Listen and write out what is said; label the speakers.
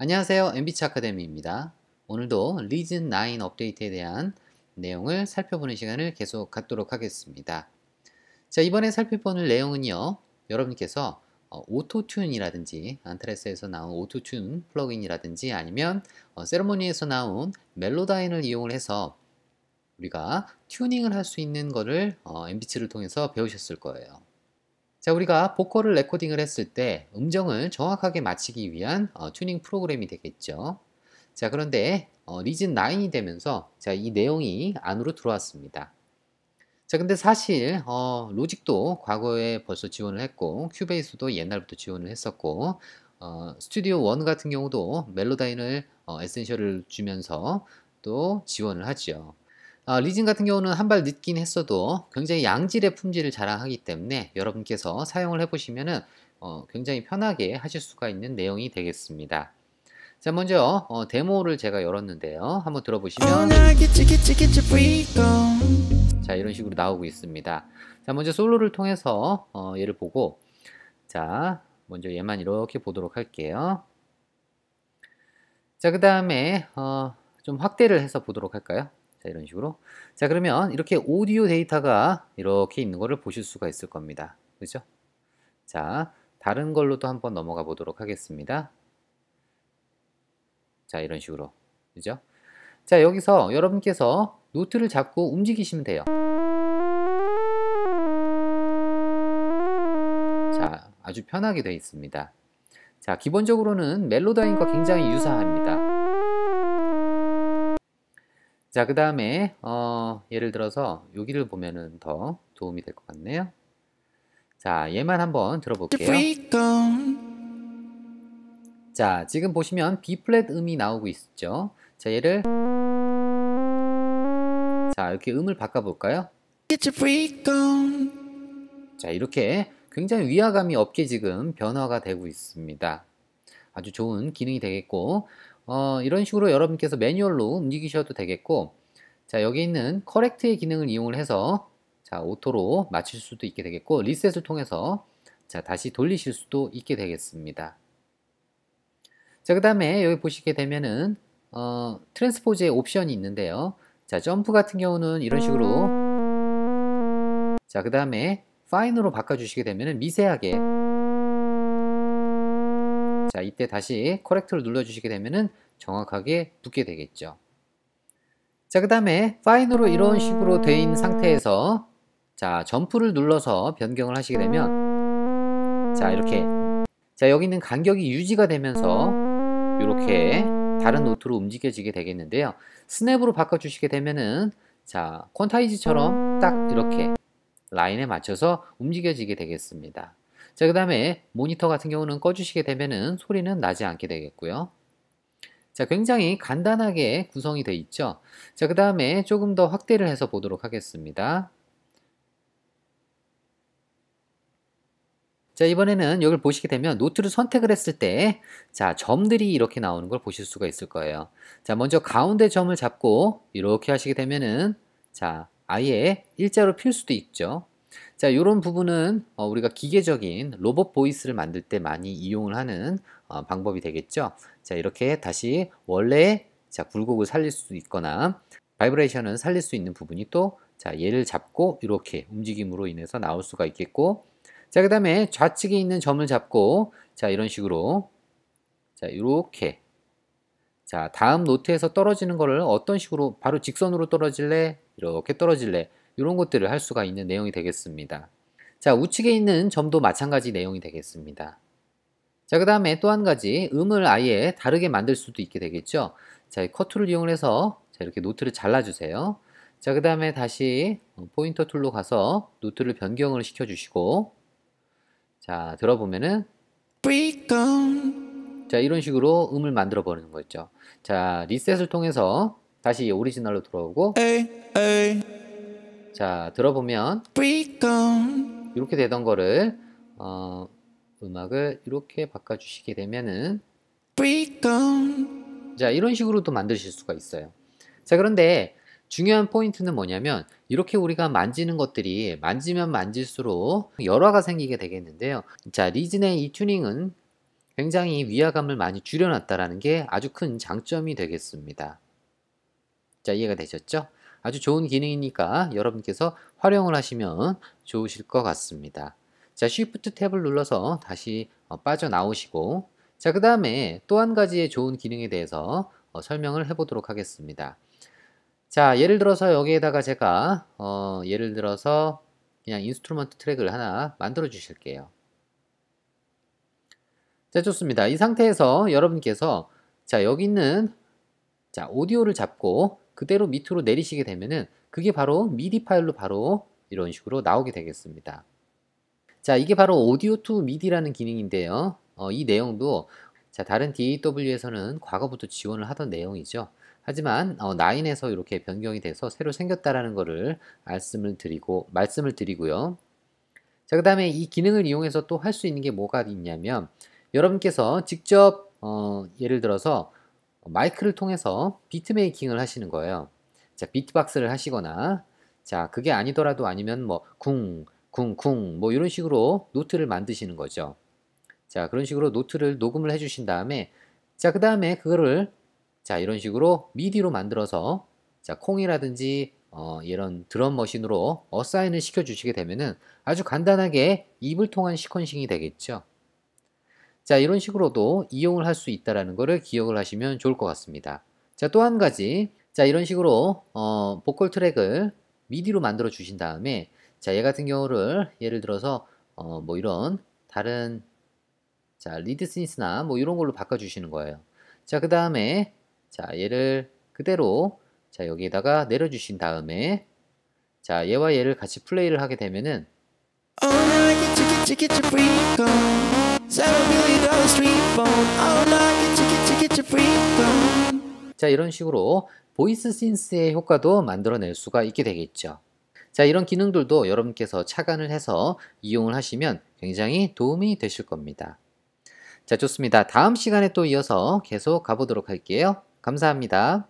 Speaker 1: 안녕하세요. MBC 아카데미입니다. 오늘도 리즌 9 업데이트에 대한 내용을 살펴보는 시간을 계속 갖도록 하겠습니다. 자, 이번에 살펴보는 내용은요. 여러분께서 어, 오토튠이라든지 안트레스에서 나온 오토튠 플러그인이라든지 아니면 어, 세레모니에서 나온 멜로다인을 이용을 해서 우리가 튜닝을 할 수 있는 거를 어, MBC를 통해서 배우셨을 거예요. 자 우리가 보컬을 레코딩을 했을 때 음정을 정확하게 맞추기 위한 어, 튜닝 프로그램이 되겠죠 자 그런데 어, 리즌 9이 되면서 자이 내용이 안으로 들어왔습니다 자 근데 사실 어, 로직도 과거에 벌써 지원을 했고 큐베이스도 옛날부터 지원을 했었고 어, 스튜디오 원 같은 경우도 멜로다인을 어, 에센셜을 주면서 또 지원을 하죠 어, 리진 같은 경우는 한 발 늦긴 했어도 굉장히 양질의 품질을 자랑하기 때문에 여러분께서 사용을 해보시면 어, 굉장히 편하게 하실 수가 있는 내용이 되겠습니다. 자 먼저 어, 데모를 제가 열었는데요 한번 들어보시면 자 이런 식으로 나오고 있습니다 자 먼저 솔로를 통해서 어, 얘를 보고 자 먼저 얘만 이렇게 보도록 할게요 자 그 다음에 어, 좀 확대를 해서 보도록 할까요 자 이런 식으로 자 그러면 이렇게 오디오 데이터가 이렇게 있는 거를 보실 수가 있을 겁니다 그죠 자 다른 걸로 또 한번 넘어가 보도록 하겠습니다 자 이런 식으로 그죠 자 여기서 여러분께서 노트를 잡고 움직이시면 돼요 자 아주 편하게 되어 있습니다 자 기본적으로는 멜로다인과 굉장히 유사합니다 자, 그 다음에 어, 예를 들어서 여기를 보면은 더 도움이 될 것 같네요. 자, 얘만 한번 들어볼게요. 자, 지금 보시면 B 플랫 음이 나오고 있죠. 자, 얘를 자, 이렇게 음을 바꿔 볼까요? 자, 이렇게 굉장히 위화감이 없게 지금 변화가 되고 있습니다. 아주 좋은 기능이 되겠고 어, 이런 식으로 여러분께서 매뉴얼로 움직이셔도 되겠고 자 여기 있는 커렉트의 기능을 이용을 해서 자 오토로 맞출 수도 있게 되겠고 리셋을 통해서 자 다시 돌리실 수도 있게 되겠습니다 자 그 다음에 여기 보시게 되면은 어, 트랜스포즈의 옵션이 있는데요 자 점프 같은 경우는 이런 식으로 자 그 다음에 파인으로 바꿔주시게 되면은 미세하게 자 이때 다시 커렉트를 눌러주시게 되면은 정확하게 붙게 되겠죠 자그 다음에 파인으로 이런 식으로 돼 있는 상태에서 자 점프를 눌러서 변경을 하시게 되면 자 이렇게 자 여기 있는 간격이 유지가 되면서 이렇게 다른 노트로 움직여지게 되겠는데요 스냅으로 바꿔주시게 되면은 자콘타이즈처럼딱 이렇게 라인에 맞춰서 움직여지게 되겠습니다 자, 그 다음에 모니터 같은 경우는 꺼주시게 되면은 소리는 나지 않게 되겠고요. 자, 굉장히 간단하게 구성이 되어 있죠. 자, 그 다음에 조금 더 확대를 해서 보도록 하겠습니다. 자, 이번에는 여기를 보시게 되면 노트를 선택을 했을 때 자, 점들이 이렇게 나오는 걸 보실 수가 있을 거예요. 자, 먼저 가운데 점을 잡고 이렇게 하시게 되면은 자, 아예 일자로 필 수도 있죠. 자, 이런 부분은 어, 우리가 기계적인 로봇 보이스를 만들 때 많이 이용을 하는 어, 방법이 되겠죠. 자, 이렇게 다시 원래 자, 굴곡을 살릴 수 있거나 바이브레이션을 살릴 수 있는 부분이 또 자, 얘를 잡고 이렇게 움직임으로 인해서 나올 수가 있겠고 자, 그 다음에 좌측에 있는 점을 잡고 자, 이런 식으로 자, 이렇게 자, 다음 노트에서 떨어지는 거를 어떤 식으로 바로 직선으로 떨어질래? 이렇게 떨어질래? 이런 것들을 할 수가 있는 내용이 되겠습니다. 자, 우측에 있는 점도 마찬가지 내용이 되겠습니다. 자, 그 다음에 또 한 가지 음을 아예 다르게 만들 수도 있게 되겠죠. 자, 커트를 이용해서 자, 이렇게 노트를 잘라주세요. 자, 그 다음에 다시 포인터 툴로 가서 노트를 변경을 시켜주시고 자, 들어보면은 자, 이런 식으로 음을 만들어 버리는 거죠. 있 자, 리셋을 통해서 다시 오리지널로 돌아오고 에이, 에이. 자 들어보면 이렇게 되던 거를 어, 음악을 이렇게 바꿔주시게 되면은 자 이런 식으로도 만드실 수가 있어요 자 그런데 중요한 포인트는 뭐냐면 이렇게 우리가 만지는 것들이 만지면 만질수록 열화가 생기게 되겠는데요 자 리진의 이 튜닝은 굉장히 위화감을 많이 줄여놨다는 라게 아주 큰 장점이 되겠습니다 자 이해가 되셨죠? 아주 좋은 기능이니까 여러분께서 활용을 하시면 좋으실 것 같습니다. 자, Shift 탭을 눌러서 다시 어, 빠져나오시고 자, 그 다음에 또 한 가지의 좋은 기능에 대해서 어, 설명을 해보도록 하겠습니다. 자, 예를 들어서 여기에다가 제가 어, 예를 들어서 그냥 인스트루먼트 트랙을 하나 만들어 주실게요. 자, 좋습니다. 이 상태에서 여러분께서 자, 여기 있는 자, 오디오를 잡고 그대로 밑으로 내리시게 되면은 그게 바로 미디 파일로 바로 이런 식으로 나오게 되겠습니다. 자, 이게 바로 오디오 투 미디라는 기능인데요. 어, 이 내용도 자, 다른 DAW에서는 과거부터 지원을 하던 내용이죠. 하지만 어, 9에서 이렇게 변경이 돼서 새로 생겼다라는 것을 말씀을 드리고 말씀을 드리고요. 자, 그다음에 이 기능을 이용해서 또 할 수 있는 게 뭐가 있냐면 여러분께서 직접 어, 예를 들어서 마이크를 통해서 비트 메이킹을 하시는 거예요. 자, 비트박스를 하시거나 자, 그게 아니더라도 아니면 뭐 쿵, 쿵, 쿵 뭐 이런 식으로 노트를 만드시는 거죠. 자, 그런 식으로 노트를 녹음을 해 주신 다음에 자, 그다음에 그거를 자, 이런 식으로 미디로 만들어서 자, 콩이라든지 어, 이런 드럼 머신으로 어사인을 시켜 주시게 되면은 아주 간단하게 입을 통한 시퀀싱이 되겠죠. 자 이런 식으로도 이용을 할 수 있다라는 것을 기억을 하시면 좋을 것 같습니다 자 또 한 가지 자 이런 식으로 어, 보컬 트랙을 미디로 만들어 주신 다음에 자 얘 같은 경우를 예를 들어서 어, 뭐 이런 다른 자 리드 스니스나 뭐 이런 걸로 바꿔 주시는 거예요 자 그 다음에 자 얘를 그대로 자 여기에다가 내려 주신 다음에 자 얘와 얘를 같이 플레이를 하게 되면은 Oh, 자 이런 식으로 보이스 신스의 효과도 만들어낼 수가 있게 되겠죠 자 이런 기능들도 여러분께서 착안을 해서 이용을 하시면 굉장히 도움이 되실 겁니다 자 좋습니다 다음 시간에 또 이어서 계속 가보도록 할게요 감사합니다